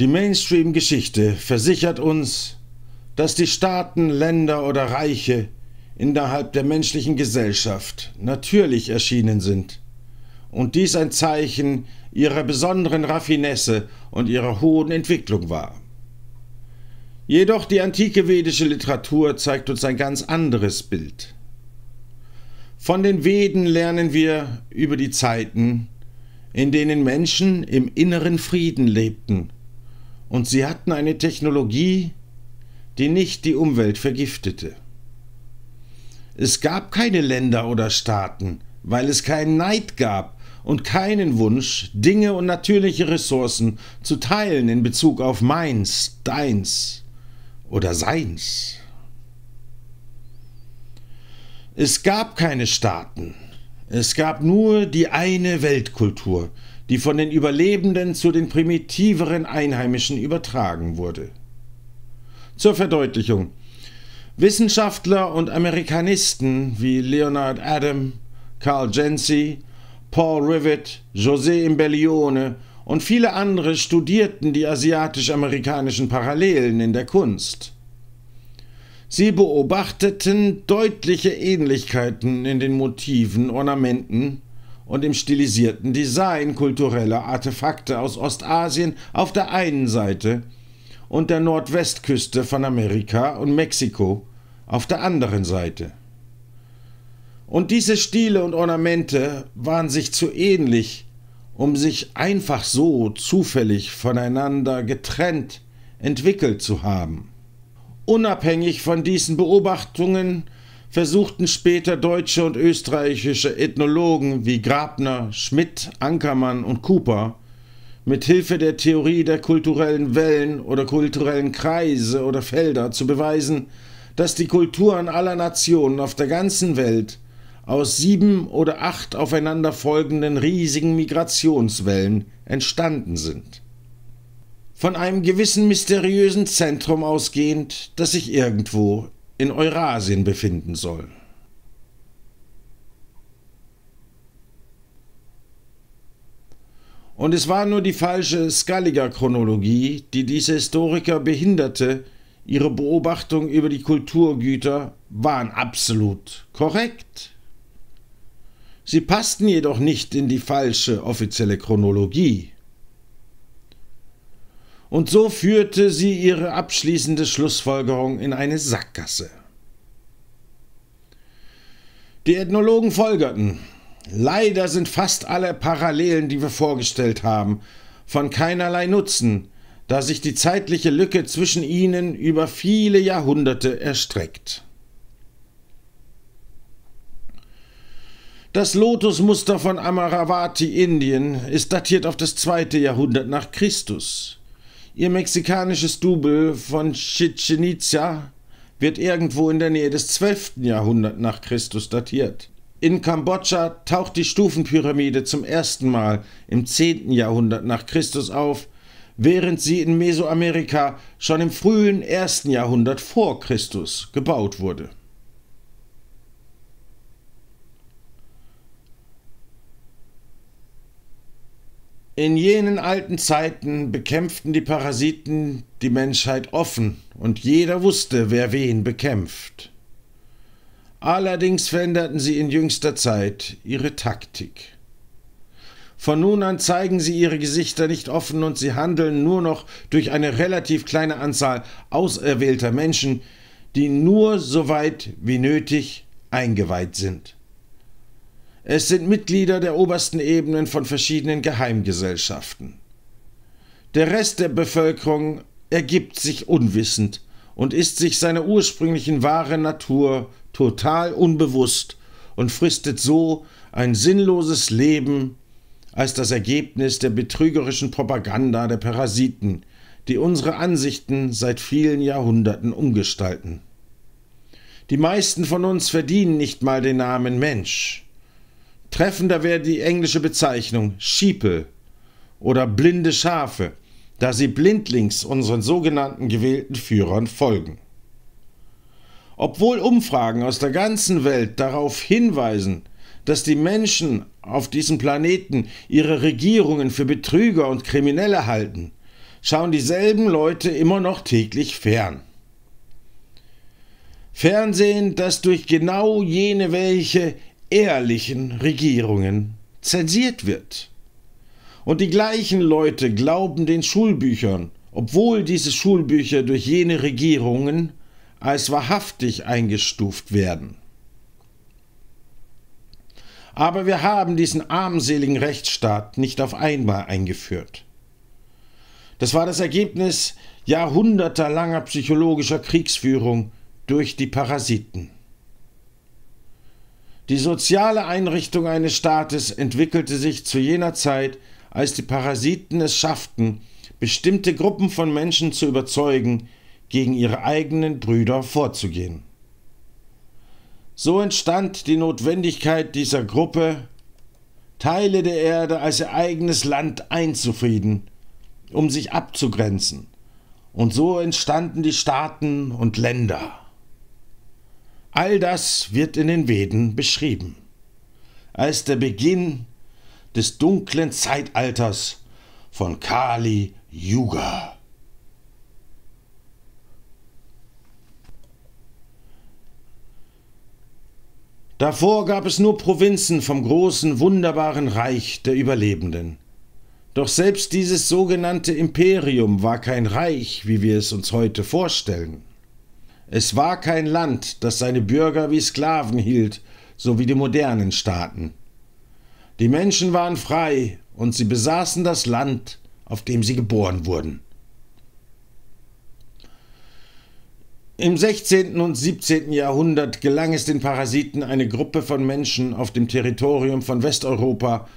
Die Mainstream-Geschichte versichert uns, dass die Staaten, Länder oder Reiche innerhalb der menschlichen Gesellschaft natürlich erschienen sind und dies ein Zeichen ihrer besonderen Raffinesse und ihrer hohen Entwicklung war. Jedoch die antike vedische Literatur zeigt uns ein ganz anderes Bild. Von den Veden lernen wir über die Zeiten, in denen Menschen im inneren Frieden lebten und sie hatten eine Technologie, die nicht die Umwelt vergiftete. Es gab keine Länder oder Staaten, weil es keinen Neid gab und keinen Wunsch, Dinge und natürliche Ressourcen zu teilen in Bezug auf meins, deins oder seins. Es gab keine Staaten, es gab nur die eine Weltkultur, die von den Überlebenden zu den primitiveren Einheimischen übertragen wurde. Zur Verdeutlichung. Wissenschaftler und Amerikanisten wie Leonard Adam, Carl Jensi, Paul Rivet, José Imbellione und viele andere studierten die asiatisch-amerikanischen Parallelen in der Kunst. Sie beobachteten deutliche Ähnlichkeiten in den Motiven, Ornamenten, und im stilisierten Design kultureller Artefakte aus Ostasien auf der einen Seite und der Nordwestküste von Amerika und Mexiko auf der anderen Seite. Und diese Stile und Ornamente waren sich zu ähnlich, um sich einfach so zufällig voneinander getrennt entwickelt zu haben. Unabhängig von diesen Beobachtungen versuchten später deutsche und österreichische Ethnologen wie Grabner, Schmidt, Ankermann und Cooper mit Hilfe der Theorie der kulturellen Wellen oder kulturellen Kreise oder Felder zu beweisen, dass die Kulturen aller Nationen auf der ganzen Welt aus sieben oder acht aufeinanderfolgenden riesigen Migrationswellen entstanden sind. Von einem gewissen mysteriösen Zentrum ausgehend, das sich irgendwo in Eurasien befinden sollen. Und es war nur die falsche skalliger chronologie die diese Historiker behinderte, ihre Beobachtung über die Kulturgüter waren absolut korrekt. Sie passten jedoch nicht in die falsche offizielle Chronologie und so führte sie ihre abschließende Schlussfolgerung in eine Sackgasse. Die Ethnologen folgerten, leider sind fast alle Parallelen, die wir vorgestellt haben, von keinerlei Nutzen, da sich die zeitliche Lücke zwischen ihnen über viele Jahrhunderte erstreckt. Das Lotusmuster von Amaravati, Indien, ist datiert auf das zweite Jahrhundert nach Christus. Ihr mexikanisches Double von Chichen Itza wird irgendwo in der Nähe des 12. Jahrhunderts nach Christus datiert. In Kambodscha taucht die Stufenpyramide zum ersten Mal im 10. Jahrhundert nach Christus auf, während sie in Mesoamerika schon im frühen 1. Jahrhundert vor Christus gebaut wurde. In jenen alten Zeiten bekämpften die Parasiten die Menschheit offen und jeder wusste, wer wen bekämpft. Allerdings veränderten sie in jüngster Zeit ihre Taktik. Von nun an zeigen sie ihre Gesichter nicht offen und sie handeln nur noch durch eine relativ kleine Anzahl auserwählter Menschen, die nur so weit wie nötig eingeweiht sind. Es sind Mitglieder der obersten Ebenen von verschiedenen Geheimgesellschaften. Der Rest der Bevölkerung ergibt sich unwissend und ist sich seiner ursprünglichen wahren Natur total unbewusst und fristet so ein sinnloses Leben als das Ergebnis der betrügerischen Propaganda der Parasiten, die unsere Ansichten seit vielen Jahrhunderten umgestalten. Die meisten von uns verdienen nicht mal den Namen Mensch. Treffender wäre die englische Bezeichnung Schiepel oder blinde Schafe, da sie blindlings unseren sogenannten gewählten Führern folgen. Obwohl Umfragen aus der ganzen Welt darauf hinweisen, dass die Menschen auf diesem Planeten ihre Regierungen für Betrüger und Kriminelle halten, schauen dieselben Leute immer noch täglich fern. Fernsehen, das durch genau jene welche ehrlichen Regierungen zensiert wird. Und die gleichen Leute glauben den Schulbüchern, obwohl diese Schulbücher durch jene Regierungen als wahrhaftig eingestuft werden. Aber wir haben diesen armseligen Rechtsstaat nicht auf einmal eingeführt. Das war das Ergebnis jahrhundertelanger psychologischer Kriegsführung durch die Parasiten. Die soziale Einrichtung eines Staates entwickelte sich zu jener Zeit, als die Parasiten es schafften, bestimmte Gruppen von Menschen zu überzeugen, gegen ihre eigenen Brüder vorzugehen. So entstand die Notwendigkeit dieser Gruppe, Teile der Erde als ihr eigenes Land einzufrieden, um sich abzugrenzen. Und so entstanden die Staaten und Länder. All das wird in den Veden beschrieben. Als der Beginn des dunklen Zeitalters von Kali Yuga. Davor gab es nur Provinzen vom großen, wunderbaren Reich der Überlebenden. Doch selbst dieses sogenannte Imperium war kein Reich, wie wir es uns heute vorstellen. Es war kein Land, das seine Bürger wie Sklaven hielt, so wie die modernen Staaten. Die Menschen waren frei und sie besaßen das Land, auf dem sie geboren wurden. Im 16. und 17. Jahrhundert gelang es den Parasiten, eine Gruppe von Menschen auf dem Territorium von Westeuropa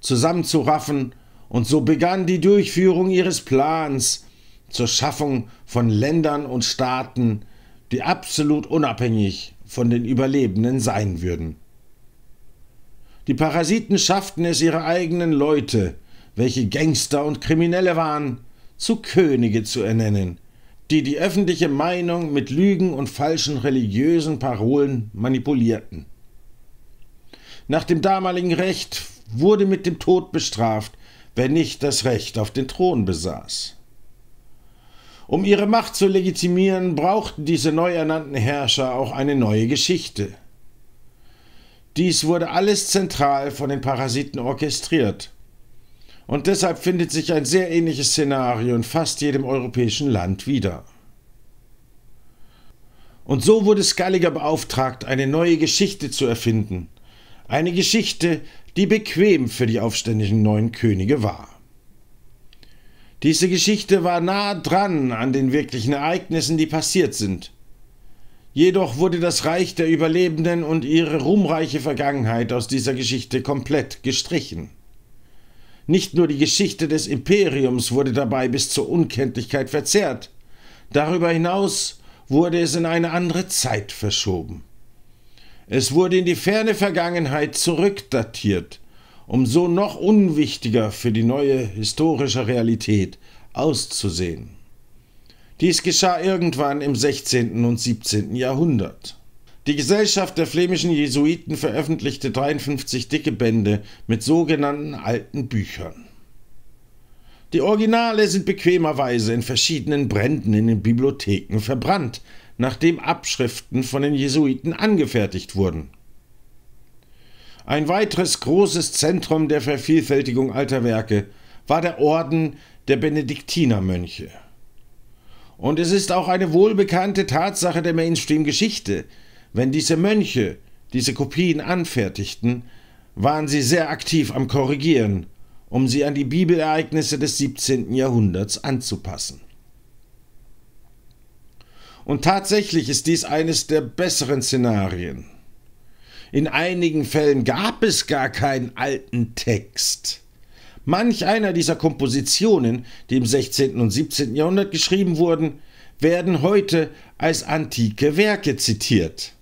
zusammenzuraffen, und so begann die Durchführung ihres Plans zur Schaffung von Ländern und Staaten, die absolut unabhängig von den Überlebenden sein würden. Die Parasiten schafften es, ihre eigenen Leute, welche Gangster und Kriminelle waren, zu Könige zu ernennen, die die öffentliche Meinung mit Lügen und falschen religiösen Parolen manipulierten. Nach dem damaligen Recht wurde mit dem Tod bestraft, wer nicht das Recht auf den Thron besaß. Um ihre Macht zu legitimieren, brauchten diese neu ernannten Herrscher auch eine neue Geschichte. Dies wurde alles zentral von den Parasiten orchestriert. Und deshalb findet sich ein sehr ähnliches Szenario in fast jedem europäischen Land wieder. Und so wurde Skalliger beauftragt, eine neue Geschichte zu erfinden. Eine Geschichte, die bequem für die aufständischen neuen Könige war. Diese Geschichte war nah dran an den wirklichen Ereignissen, die passiert sind. Jedoch wurde das Reich der Überlebenden und ihre ruhmreiche Vergangenheit aus dieser Geschichte komplett gestrichen. Nicht nur die Geschichte des Imperiums wurde dabei bis zur Unkenntlichkeit verzerrt, darüber hinaus wurde es in eine andere Zeit verschoben. Es wurde in die ferne Vergangenheit zurückdatiert, umso noch unwichtiger für die neue historische Realität auszusehen. Dies geschah irgendwann im 16. und 17. Jahrhundert. Die Gesellschaft der flämischen Jesuiten veröffentlichte 53 dicke Bände mit sogenannten alten Büchern. Die Originale sind bequemerweise in verschiedenen Bränden in den Bibliotheken verbrannt, nachdem Abschriften von den Jesuiten angefertigt wurden. Ein weiteres großes Zentrum der Vervielfältigung alter Werke war der Orden der Benediktinermönche. Und es ist auch eine wohlbekannte Tatsache der Mainstream-Geschichte. Wenn diese Mönche diese Kopien anfertigten, waren sie sehr aktiv am Korrigieren, um sie an die Bibelereignisse des 17. Jahrhunderts anzupassen. Und tatsächlich ist dies eines der besseren Szenarien. In einigen Fällen gab es gar keinen alten Text. Manch einer dieser Kompositionen, die im 16. und 17. Jahrhundert geschrieben wurden, werden heute als antike Werke zitiert.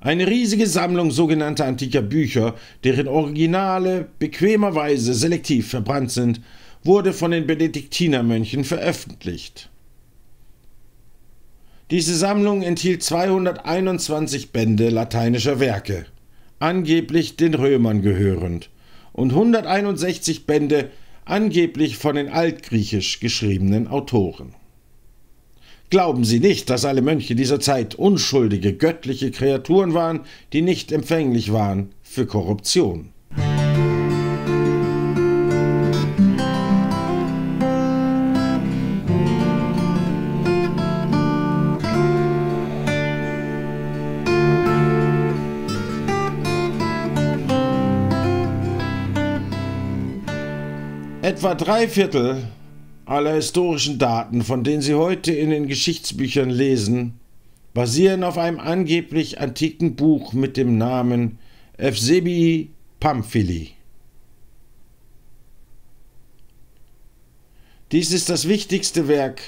Eine riesige Sammlung sogenannter antiker Bücher, deren Originale bequemerweise selektiv verbrannt sind, wurde von den Benediktinermönchen veröffentlicht. Diese Sammlung enthielt 221 Bände lateinischer Werke, angeblich den Römern gehörend, und 161 Bände angeblich von den altgriechisch geschriebenen Autoren. Glauben Sie nicht, dass alle Mönche dieser Zeit unschuldige göttliche Kreaturen waren, die nicht empfänglich waren für Korruption. Etwa drei Viertel aller historischen Daten, von denen Sie heute in den Geschichtsbüchern lesen, basieren auf einem angeblich antiken Buch mit dem Namen Eusebii Pamphili. Dies ist das wichtigste Werk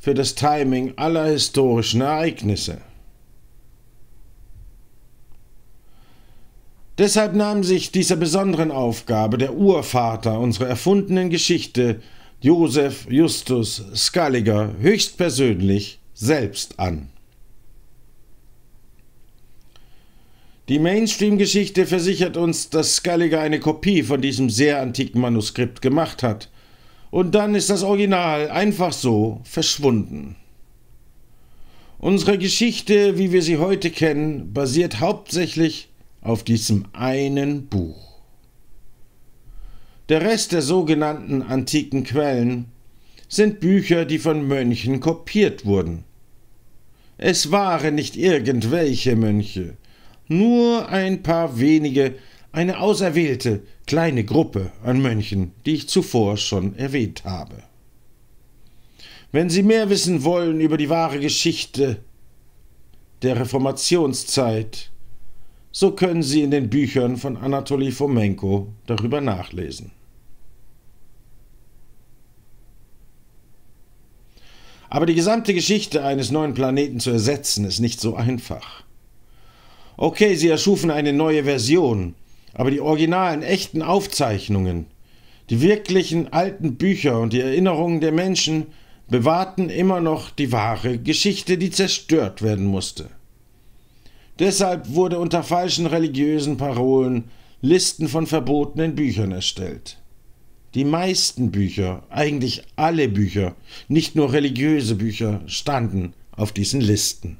für das Timing aller historischen Ereignisse. Deshalb nahm sich dieser besonderen Aufgabe der Urvater unserer erfundenen Geschichte, Josef Justus Scaliger, höchstpersönlich selbst an. Die Mainstream-Geschichte versichert uns, dass Scaliger eine Kopie von diesem sehr antiken Manuskript gemacht hat. Und dann ist das Original einfach so verschwunden. Unsere Geschichte, wie wir sie heute kennen, basiert hauptsächlich auf diesem einen Buch. Der Rest der sogenannten antiken Quellen sind Bücher, die von Mönchen kopiert wurden. Es waren nicht irgendwelche Mönche, nur ein paar wenige, eine auserwählte kleine Gruppe an Mönchen, die ich zuvor schon erwähnt habe. Wenn Sie mehr wissen wollen über die wahre Geschichte der Reformationszeit, so können Sie in den Büchern von Anatoly Fomenko darüber nachlesen. Aber die gesamte Geschichte eines neuen Planeten zu ersetzen ist nicht so einfach. Okay, sie erschufen eine neue Version, aber die originalen echten Aufzeichnungen, die wirklichen alten Bücher und die Erinnerungen der Menschen bewahrten immer noch die wahre Geschichte, die zerstört werden musste. Deshalb wurde unter falschen religiösen Parolen Listen von verbotenen Büchern erstellt. Die meisten Bücher, eigentlich alle Bücher, nicht nur religiöse Bücher, standen auf diesen Listen.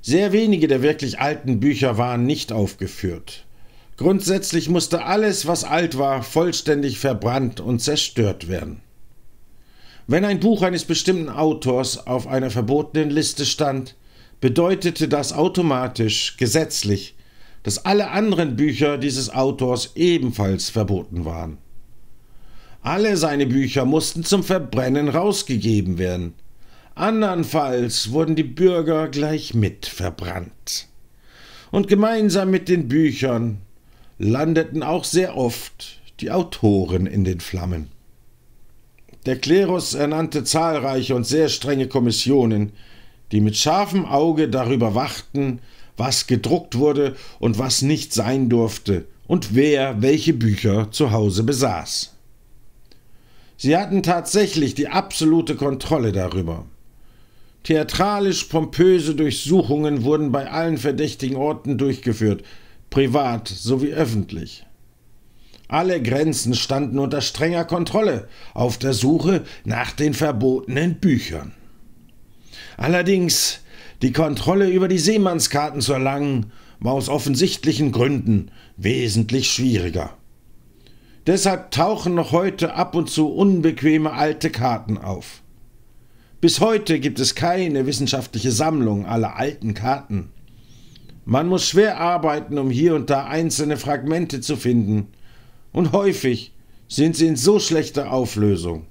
Sehr wenige der wirklich alten Bücher waren nicht aufgeführt. Grundsätzlich musste alles, was alt war, vollständig verbrannt und zerstört werden. Wenn ein Buch eines bestimmten Autors auf einer verbotenen Liste stand, bedeutete das automatisch gesetzlich, dass alle anderen Bücher dieses Autors ebenfalls verboten waren. Alle seine Bücher mussten zum Verbrennen rausgegeben werden. Andernfalls wurden die Bürger gleich mit verbrannt. Und gemeinsam mit den Büchern landeten auch sehr oft die Autoren in den Flammen. Der Klerus ernannte zahlreiche und sehr strenge Kommissionen, die mit scharfem Auge darüber wachten, was gedruckt wurde und was nicht sein durfte und wer welche Bücher zu Hause besaß. Sie hatten tatsächlich die absolute Kontrolle darüber. Theatralisch pompöse Durchsuchungen wurden bei allen verdächtigen Orten durchgeführt, privat sowie öffentlich. Alle Grenzen standen unter strenger Kontrolle auf der Suche nach den verbotenen Büchern. Allerdings, die Kontrolle über die Seemannskarten zu erlangen, war aus offensichtlichen Gründen wesentlich schwieriger. Deshalb tauchen noch heute ab und zu unbequeme alte Karten auf. Bis heute gibt es keine wissenschaftliche Sammlung aller alten Karten. Man muss schwer arbeiten, um hier und da einzelne Fragmente zu finden, und häufig sind sie in so schlechter Auflösung,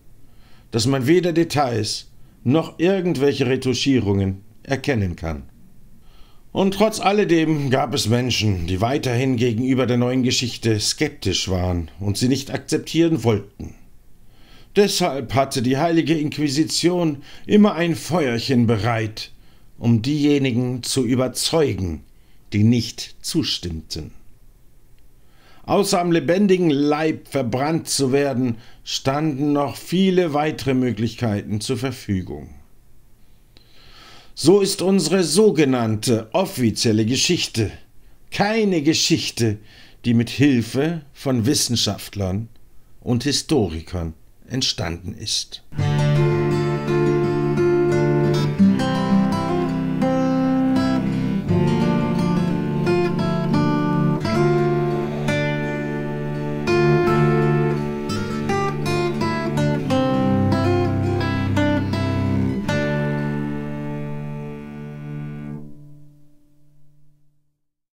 dass man weder Details noch irgendwelche Retuschierungen erkennen kann. Und trotz alledem gab es Menschen, die weiterhin gegenüber der neuen Geschichte skeptisch waren und sie nicht akzeptieren wollten. Deshalb hatte die heilige Inquisition immer ein Feuerchen bereit, um diejenigen zu überzeugen, die nicht zustimmten. Außer am lebendigen Leib verbrannt zu werden, standen noch viele weitere Möglichkeiten zur Verfügung. So ist unsere sogenannte offizielle Geschichte keine Geschichte, die mit Hilfe von Wissenschaftlern und Historikern entstanden ist.